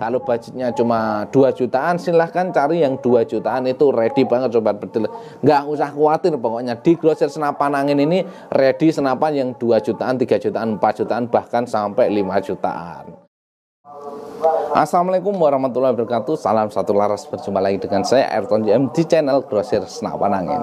Kalau budgetnya cuma 2 jutaan, silahkan cari yang 2 jutaan itu ready banget sobat bedil. Nggak usah khawatir pokoknya di grosir senapan angin ini ready senapan yang 2 jutaan, 3 jutaan, 4 jutaan, bahkan sampai 5 jutaan. Assalamualaikum warahmatullahi wabarakatuh Salam satu laras Berjumpa lagi dengan saya Ayrton JM Di channel Grosir Senapan Angin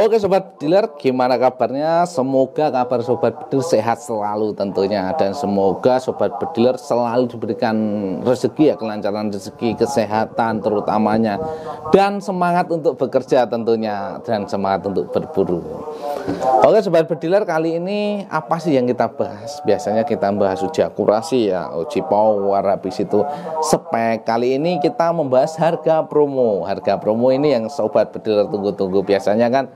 Oke Sobat Dealer, gimana kabarnya? Semoga kabar Sobat Bediler sehat selalu tentunya Dan semoga Sobat Bediler selalu diberikan rezeki ya Kelancaran rezeki, kesehatan terutamanya Dan semangat untuk bekerja tentunya Dan semangat untuk berburu Oke Sobat Bediler, kali ini apa sih yang kita bahas? Biasanya kita bahas uji akurasi ya Uji power, habis itu spek Kali ini kita membahas harga promo Harga promo ini yang Sobat Bediler tunggu-tunggu Biasanya kan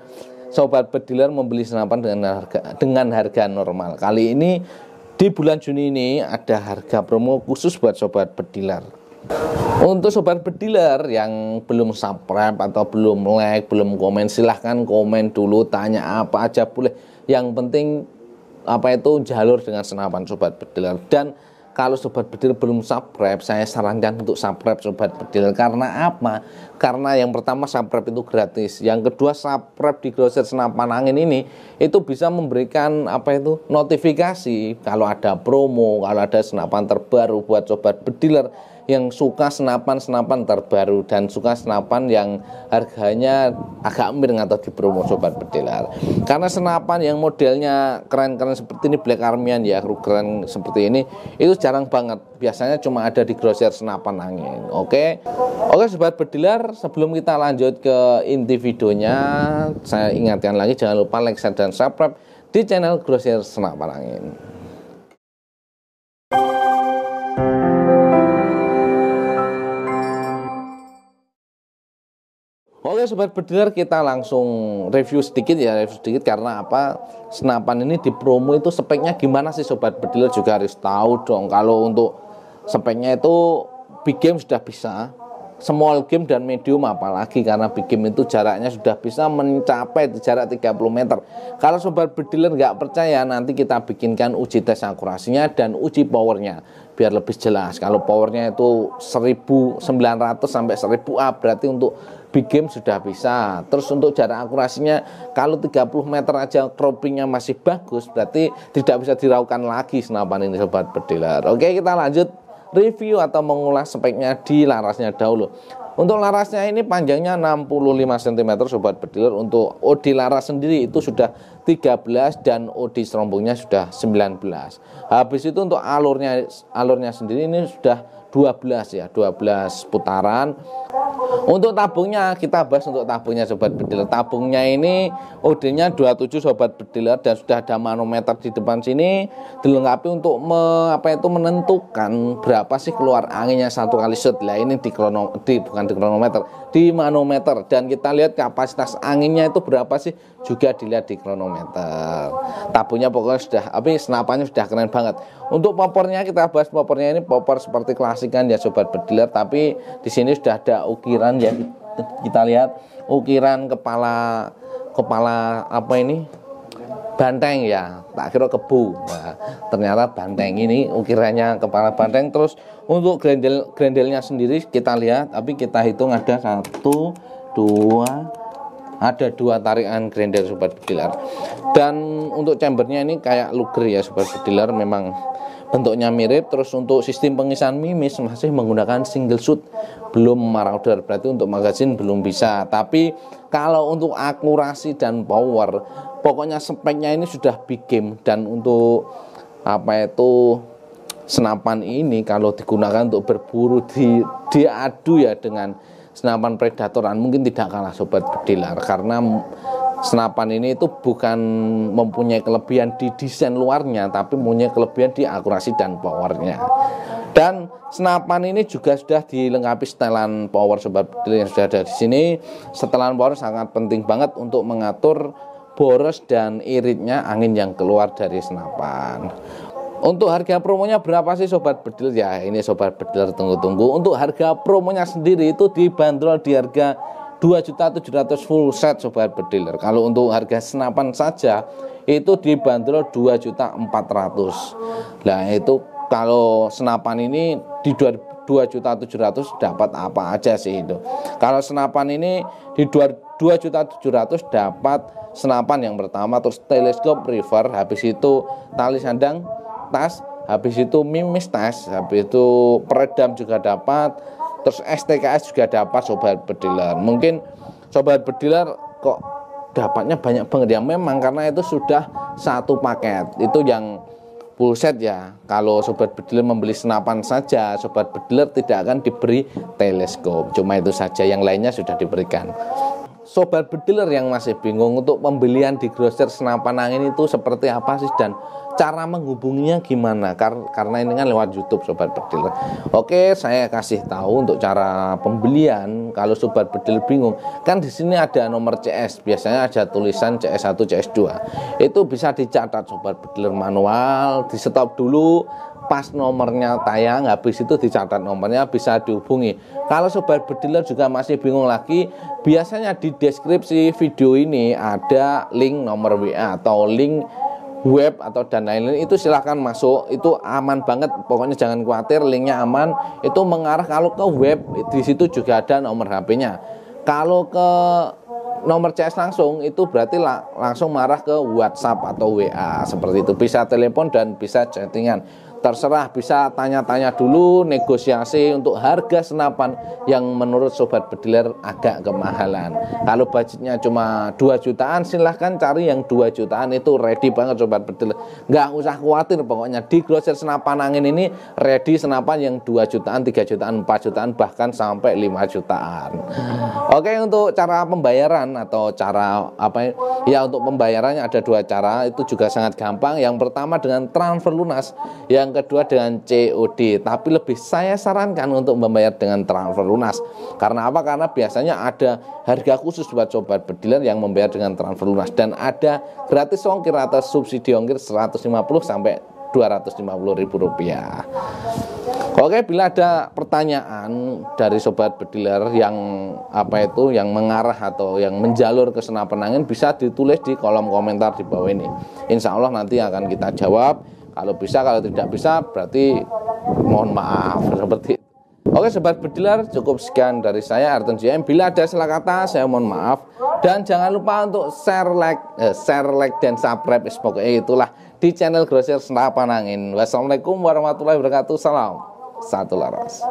sobat pediler membeli senapan dengan harga dengan harga normal. Kali ini di bulan Juni ini ada harga promo khusus buat sobat pediler. Untuk sobat pediler yang belum subscribe atau belum like, belum komen, silahkan komen dulu, tanya apa aja boleh. Yang penting apa itu jalur dengan senapan sobat pediler dan kalau sobat bedil belum subscribe, saya sarankan untuk subscribe sobat bedil. Karena apa? Karena yang pertama subscribe itu gratis, yang kedua subscribe di Grosir Senapan Angin ini itu bisa memberikan apa itu notifikasi kalau ada promo, kalau ada senapan terbaru buat sobat bediler yang suka senapan-senapan terbaru dan suka senapan yang harganya agak miring atau di promo sobat pedilar. Karena senapan yang modelnya keren-keren seperti ini Black Armian ya, keren seperti ini itu jarang banget. Biasanya cuma ada di grosir senapan angin. Oke. Oke sobat pedilar, sebelum kita lanjut ke inti videonya, saya ingatkan lagi jangan lupa like, share dan subscribe di channel Grosir Senapan Angin. sobat berdinar kita langsung review sedikit ya review sedikit karena apa senapan ini di promo itu speknya gimana sih sobat berdinar juga harus tahu dong kalau untuk speknya itu big game sudah bisa small game dan medium apalagi karena big game itu jaraknya sudah bisa mencapai jarak 30 meter kalau sobat bediler nggak percaya nanti kita bikinkan uji tes akurasinya dan uji powernya biar lebih jelas kalau powernya itu 1900 sampai 1000 A berarti untuk big game sudah bisa terus untuk jarak akurasinya kalau 30 meter aja croppingnya masih bagus berarti tidak bisa diraukan lagi senapan ini sobat bediler oke kita lanjut review atau mengulas speknya di larasnya dahulu. Untuk larasnya ini panjangnya 65 cm sobat bediler untuk OD laras sendiri itu sudah 13 dan OD serombongnya sudah 19. Habis itu untuk alurnya alurnya sendiri ini sudah 12 ya, 12 putaran. Untuk tabungnya kita bahas untuk tabungnya sobat bediler. Tabungnya ini OD-nya 27 sobat bediler dan sudah ada manometer di depan sini dilengkapi untuk me, apa itu menentukan berapa sih keluar anginnya satu kali shot. Lah ini di krono di bukan di kronometer, di manometer dan kita lihat kapasitas anginnya itu berapa sih juga dilihat di kronometer. Tabungnya pokoknya sudah tapi senapannya sudah keren banget. Untuk popornya kita bahas popornya ini popor seperti klasikan ya sobat bediler tapi di sini sudah ada ukir ukiran ya kita lihat ukiran kepala kepala apa ini banteng ya tak kira kebu nah, ternyata banteng ini ukirannya kepala banteng terus untuk grendel grendelnya sendiri kita lihat tapi kita hitung ada satu dua ada dua tarikan grendel super dealer dan untuk chambernya ini kayak luger ya super dealer memang bentuknya mirip terus untuk sistem pengisian mimis masih menggunakan single shoot belum marauder berarti untuk magazine belum bisa tapi kalau untuk akurasi dan power pokoknya speknya ini sudah big game dan untuk apa itu senapan ini kalau digunakan untuk berburu di diadu ya dengan senapan predatoran mungkin tidak kalah sobat bedilar karena senapan ini itu bukan mempunyai kelebihan di desain luarnya tapi mempunyai kelebihan di akurasi dan powernya dan senapan ini juga sudah dilengkapi setelan power sobat yang sudah ada di sini setelan power sangat penting banget untuk mengatur boros dan iritnya angin yang keluar dari senapan untuk harga promonya berapa sih sobat bedil ya ini sobat bedil tunggu-tunggu untuk harga promonya sendiri itu dibanderol di harga 2.700 full set sobat bediler. Kalau untuk harga senapan saja itu dibanderol 2.400. Nah, itu kalau senapan ini di 2.700 dapat apa aja sih itu. Kalau senapan ini di 2.700 dapat senapan yang pertama terus teleskop river, habis itu tali sandang tas, habis itu mimis tas, habis itu peredam juga dapat, Terus STKS juga dapat sobat pediler Mungkin sobat pediler kok dapatnya banyak banget ya memang karena itu sudah satu paket. Itu yang full set ya. Kalau sobat pediler membeli senapan saja, sobat pediler tidak akan diberi teleskop. Cuma itu saja yang lainnya sudah diberikan. Sobat bediler yang masih bingung untuk pembelian di grosir senapan angin itu seperti apa sih dan cara menghubunginya gimana Kar karena ini kan lewat YouTube sobat bedil oke saya kasih tahu untuk cara pembelian kalau sobat bedil bingung kan di sini ada nomor CS biasanya ada tulisan CS1 CS2 itu bisa dicatat sobat bedil manual di stop dulu pas nomornya tayang habis itu dicatat nomornya bisa dihubungi kalau sobat bediler juga masih bingung lagi biasanya di deskripsi video ini ada link nomor WA atau link web atau dan lain-lain itu silahkan masuk itu aman banget pokoknya jangan khawatir linknya aman itu mengarah kalau ke web di situ juga ada nomor HP-nya kalau ke nomor CS langsung itu berarti lang langsung marah ke WhatsApp atau WA seperti itu bisa telepon dan bisa chattingan terserah bisa tanya-tanya dulu negosiasi untuk harga senapan yang menurut sobat bediler agak kemahalan. Kalau budgetnya cuma 2 jutaan silahkan cari yang 2 jutaan itu ready banget sobat bediler. Nggak usah khawatir pokoknya di grosir senapan angin ini ready senapan yang 2 jutaan, 3 jutaan, 4 jutaan bahkan sampai 5 jutaan. Oke untuk cara pembayaran atau cara apa ya? ya untuk pembayarannya ada dua cara itu juga sangat gampang. Yang pertama dengan transfer lunas yang kedua dengan COD, tapi lebih saya sarankan untuk membayar dengan transfer lunas. Karena apa? Karena biasanya ada harga khusus buat sobat bediler yang membayar dengan transfer lunas dan ada gratis ongkir atau subsidi ongkir 150 sampai 250 ribu rupiah Oke bila ada pertanyaan dari sobat bediler yang apa itu yang mengarah atau yang menjalur ke senapan angin bisa ditulis di kolom komentar di bawah ini Insya Allah nanti akan kita jawab kalau bisa, kalau tidak bisa, berarti mohon maaf seperti itu. Oke sobat bedilar cukup sekian dari saya Arton JM Bila ada salah kata saya mohon maaf Dan jangan lupa untuk share like eh, Share like dan subscribe Pokoknya itulah di channel Grosir Senapan Angin Wassalamualaikum warahmatullahi wabarakatuh Salam Satu laras